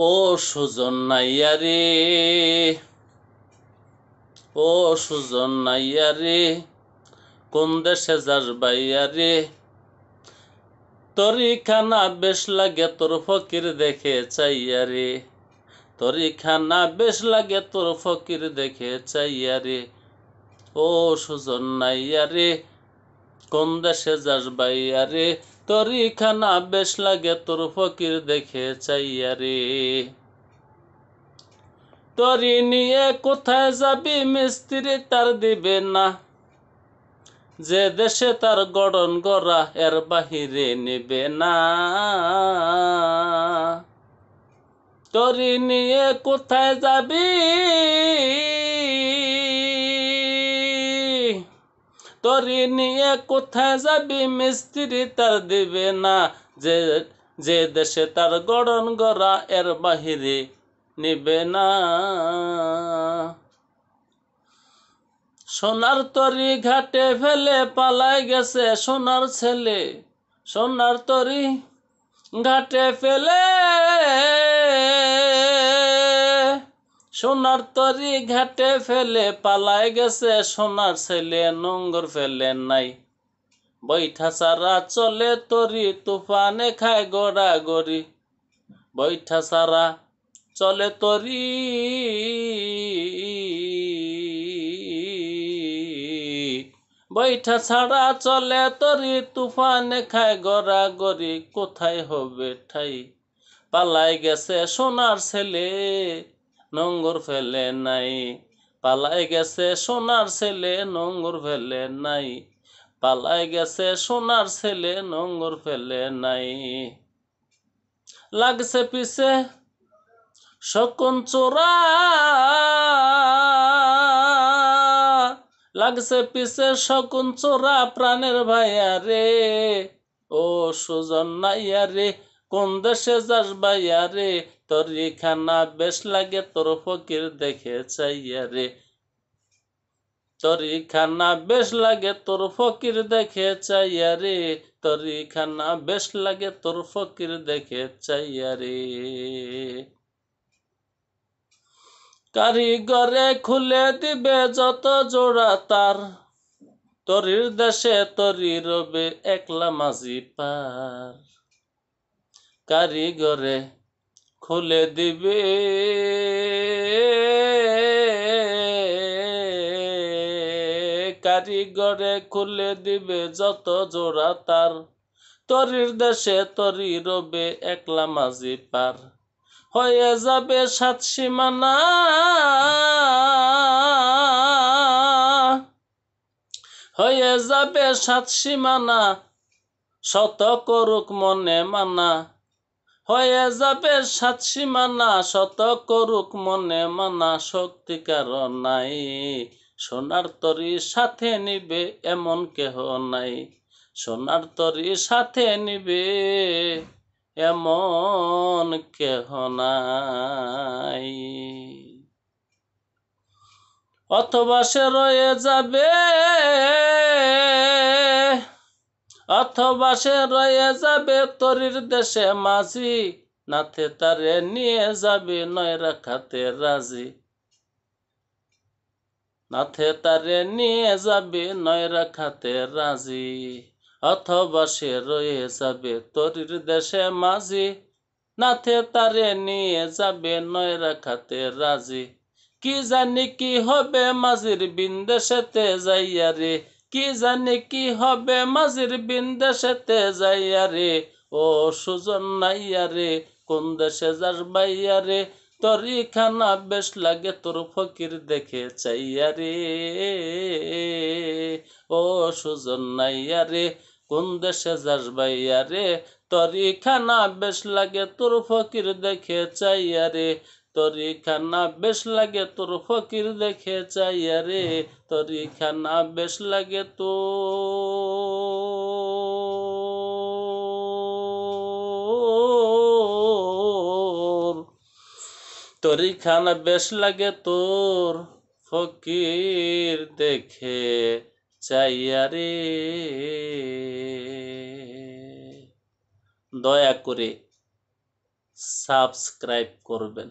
ও সুজন নাইয়ারে ও সুজন নাইয়ারে কোন দেশে যার বাইয়ারে তরি খানা বেশ লাগে তোর ফকির দেখে চাইয়ারে তরি খানা বেশ লাগে তোর ফকির দেখে চাইয়ারে ও সুজন নাইয়ারে কোন দেশে যার বাইয়ারে তরিখানা বেশ লাগে তোর ফকির দেখে চাইয়া রে তরি নিয়ে কোথায় যাবি মিস্ত্রি তার দিবে না যে দেশে তার গড়ন গড়া এর বাহিরে নিবে না তরি নিয়ে কোথায় যাবি তরি নিয়ে কোথায় যাবি মিস্ত্রি তার দিবে না যে যে দেশে তার গড়ন গড়া এর বাহিরে নিবে না সোনার তরি ঘাটে ফেলে পালাই গেছে সোনার ছেলে সোনার তরি ঘাটে ফেলে সোনার তরি ঘাটে ফেলে পালায় গেছে সোনার ছেলে নোংর ফেলে নাই বৈঠা সারা চলে তরি তুফানে খায় গড়া গড়ি বৈঠা সারা চলে তরি বৈঠা ছাড়া চলে তরি তুফানে খায় গড়া গড়ি কোথায় হবে ঠাই পালায় গেছে সোনার ছেলে নঙ্গর ফেলে নাই পালাই গেছে সোনার ছেলে নঙ্গর ফেলে নাই পালাই গেছে সোনার ছেলে নঙ্গর ফেলে নাই লাগছে পিছে শকুন চোরা লাগছে পিছে শকুন চোরা প্রাণের ভাইয়া রে ও সুজন নাইয়া রে কোন দেশে যাস বাইয়ারে তোর এখানা বেশ লাগে তোর ফকির দেখে চাইয়ারে তরি খানা বেশ লাগে তোর ফকির দেখে চাইয়ারে তরি খানা বেশ লাগে তোর ফকির দেখে চাইয়ারে কারিগরে খুলে দিবে যত জোড়া তার তরির দেশে তরি রবে একলা মাঝি পার কারিগরে খুলে দিবে কারিগরে খুলে দিবে যত জোড়া তার তরির দেশে তরি রবে একলা মাঝি পার হয়ে যাবে সাত সীমানা হয়ে যাবে সাত সীমানা শত করুক মনে মানা হয়ে যাবে সাত সীমানা শত করুক মনে মানা শক্তি কারো নাই সোনার তরি সাথে নিবে এমন কেহ নাই সোনার তরি সাথে নিবে এমন কেহ নাই অথবা সে রয়ে যাবে অথবা সে রয়ে যাবে তরির দেশে মাঝি নাথে তারে নিয়ে যাবে নয় রাখাতে রাজি নাথে তারে নিয়ে যাবে নয় রাখাতে রাজি অথবা সে রয়ে যাবে তরির দেশে মাঝি নাথে তারে নিয়ে যাবে নয় রাখাতে রাজি কি জানি কি হবে মাঝির বিন্দেশেতে যাইয়া রে কি জানি কি হবে মাঝির বিন দেশেতে যাইয়া রে ও সুজন নাইয়া রে কোন দেশে যাস বাইয়া রে তরি খানা বেশ লাগে তোর ফকির দেখে চাইয়া রে ও সুজন নাইয়া রে কোন দেশে যাস বাইয়া রে তরি খানা বেশ লাগে তোর ফকির দেখে চাইয়া রে তরি খানা বেশ লাগে তোর ফকির দেখে চাইয়ারে রে তরি খানা বেশ লাগে তো তরি খানা বেশ লাগে তোর ফকির দেখে চাইয়ারে দয়া করে সাবস্ক্রাইব করবেন